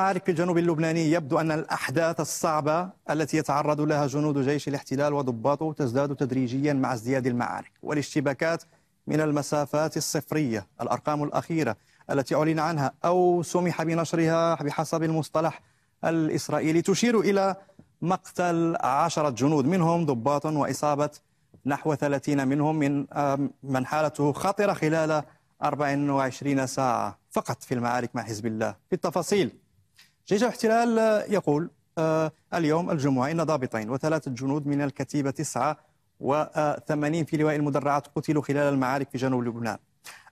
معارك الجنوب اللبناني يبدو أن الأحداث الصعبة التي يتعرض لها جنود جيش الاحتلال وضباطه تزداد تدريجيا مع ازدياد المعارك والاشتباكات من المسافات الصفرية الأرقام الأخيرة التي أعلن عنها أو سمح بنشرها بحسب المصطلح الإسرائيلي تشير إلى مقتل عشرة جنود منهم ضباط وإصابة نحو 30 منهم من من حالته خطرة خلال 24 ساعة فقط في المعارك مع حزب الله في التفاصيل جيش الاحتلال آه، يقول آه، اليوم الجمعة إن ضابطين وثلاثة جنود من الكتيبة 89 في لواء المدرعات قتلوا خلال المعارك في جنوب لبنان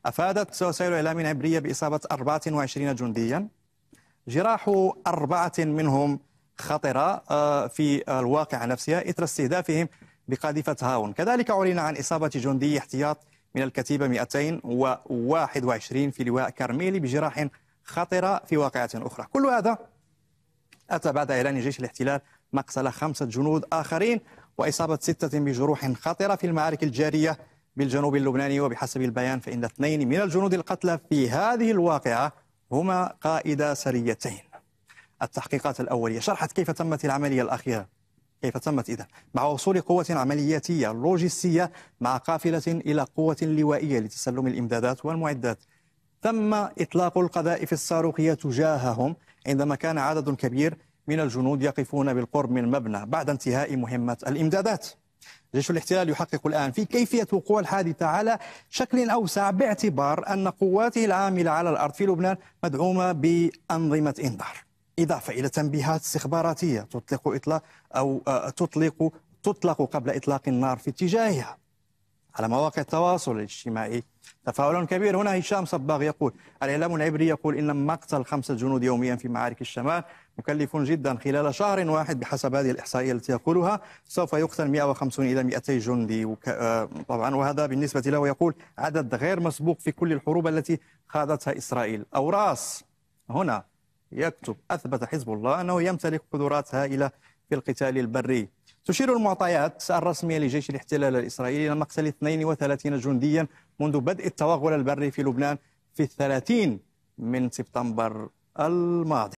أفادت وسائل إعلام عبرية بإصابة 24 جنديا جراح أربعة منهم خطرة آه، في الواقع نفسها إثر استهدافهم بقاذفة هاون كذلك أعلن عن إصابة جندي احتياط من الكتيبة 221 في لواء كرميلي بجراح خطرة في واقعة أخرى كل هذا أتى بعد إعلان جيش الاحتلال مقتل خمسة جنود آخرين وإصابة ستة بجروح خطرة في المعارك الجارية بالجنوب اللبناني وبحسب البيان فإن اثنين من الجنود القتلى في هذه الواقعة هما قائدا سريتين التحقيقات الأولية شرحت كيف تمت العملية الأخيرة كيف تمت إذا مع وصول قوة عملياتية لوجستية مع قافلة إلى قوة لوائية لتسلم الإمدادات والمعدات تم إطلاق القذائف الصاروخية تجاههم عندما كان عدد كبير من الجنود يقفون بالقرب من المبنى بعد انتهاء مهمة الإمدادات جيش الاحتلال يحقق الآن في كيفية وقوع الحادثة على شكل أوسع باعتبار أن قواته العاملة على الأرض في لبنان مدعومة بأنظمة إنذار إضافة إلى تنبيهات استخباراتية تطلق إطلاق أو آه، تطلق تطلق قبل إطلاق النار في اتجاهها على مواقع التواصل الاجتماعي تفاعل كبير هنا هشام صباغ يقول الإعلام العبري يقول إن مقتل خمسة جنود يوميا في معارك الشمال مكلف جدا خلال شهر واحد بحسب هذه الإحصائية التي يقولها سوف يقتل 150 إلى 200 جندي وك... آه، طبعا وهذا بالنسبة له يقول عدد غير مسبوق في كل الحروب التي خاضتها إسرائيل أوراس هنا يكتب أثبت حزب الله أنه يمتلك قدرات هائلة في القتال البري تشير المعطيات الرسمية لجيش الاحتلال الإسرائيلي إلى مقتل 32 جنديا منذ بدء التوغل البري في لبنان في 30 من سبتمبر الماضي